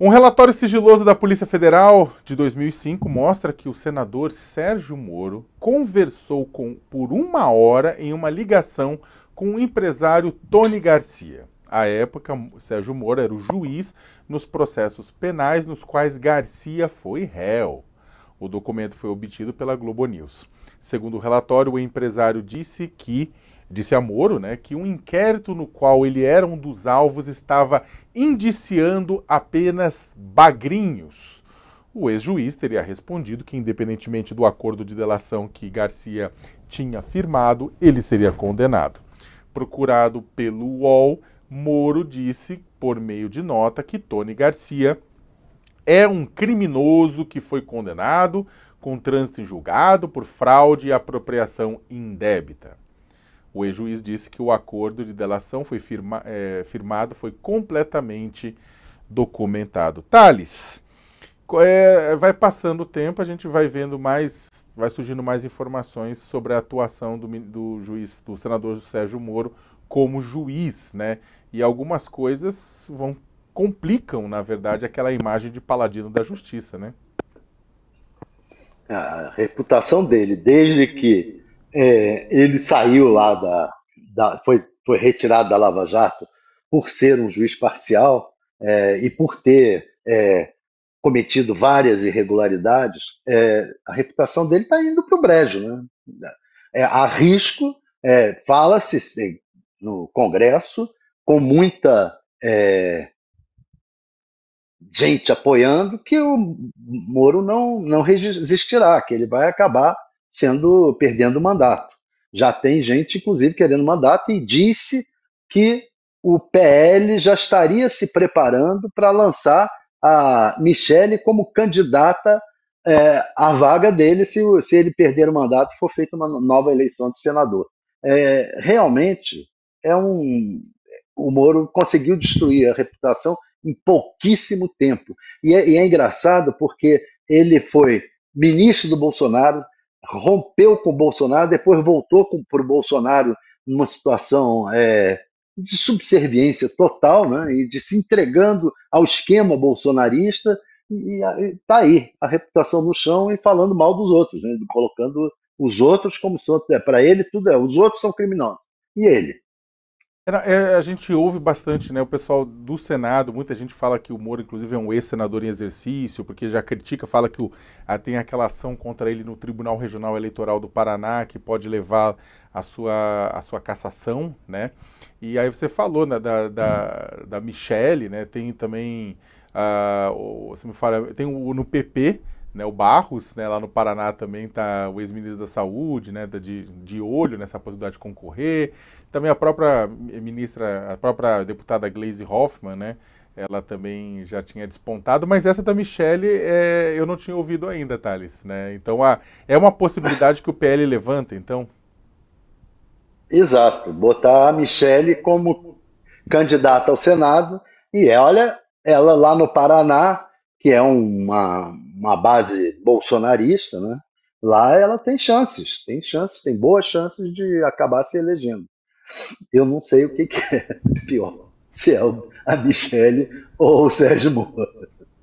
Um relatório sigiloso da Polícia Federal de 2005 mostra que o senador Sérgio Moro conversou com, por uma hora em uma ligação com o empresário Tony Garcia. À época, Sérgio Moro era o juiz nos processos penais nos quais Garcia foi réu. O documento foi obtido pela Globo News. Segundo o relatório, o empresário disse que Disse a Moro né, que um inquérito no qual ele era um dos alvos estava indiciando apenas bagrinhos. O ex-juiz teria respondido que, independentemente do acordo de delação que Garcia tinha firmado, ele seria condenado. Procurado pelo UOL, Moro disse, por meio de nota, que Tony Garcia é um criminoso que foi condenado com trânsito em julgado por fraude e apropriação indébita. O ex-juiz disse que o acordo de delação foi firma, é, firmado, foi completamente documentado. Thales, é, vai passando o tempo, a gente vai vendo mais, vai surgindo mais informações sobre a atuação do, do juiz, do senador Sérgio Moro como juiz, né? E algumas coisas vão complicam, na verdade, aquela imagem de paladino da justiça, né? A reputação dele, desde que é, ele saiu lá da, da, foi, foi retirado da Lava Jato por ser um juiz parcial é, e por ter é, cometido várias irregularidades, é, a reputação dele está indo para o brejo, né? É, há risco, é, fala-se no Congresso com muita é, gente apoiando que o Moro não não resistirá, que ele vai acabar sendo perdendo o mandato. Já tem gente, inclusive, querendo mandato e disse que o PL já estaria se preparando para lançar a Michele como candidata é, à vaga dele se, se ele perder o mandato e for feita uma nova eleição de senador. É, realmente, é um, o Moro conseguiu destruir a reputação em pouquíssimo tempo. E é, e é engraçado porque ele foi ministro do Bolsonaro, rompeu com o Bolsonaro, depois voltou para o Bolsonaro numa situação é, de subserviência total, né, e de se entregando ao esquema bolsonarista, e está aí a reputação no chão e falando mal dos outros, né, colocando os outros como santo. É, para ele, tudo é, os outros são criminosos. E ele? É, a gente ouve bastante, né? O pessoal do Senado, muita gente fala que o Moro, inclusive, é um ex-senador em exercício, porque já critica, fala que o, a, ah, tem aquela ação contra ele no Tribunal Regional Eleitoral do Paraná, que pode levar a sua, a sua cassação, né? E aí você falou né, da, da, da Michele, né? Tem também, uh, ah, você me fala, tem o, no PP, né, o Barros, né, lá no Paraná também está o ex-ministro da Saúde, né, tá de, de olho nessa possibilidade de concorrer. Também a própria ministra, a própria deputada Glaise Hoffmann, né, ela também já tinha despontado, mas essa da Michelle é, eu não tinha ouvido ainda, Thales. Né? Então a, é uma possibilidade que o PL levanta, então? Exato, botar a Michelle como candidata ao Senado, e olha, ela lá no Paraná, que é uma, uma base bolsonarista, né? lá ela tem chances, tem chances, tem boas chances de acabar se elegendo. Eu não sei o que, que é pior, se é a Michelle ou o Sérgio Moro.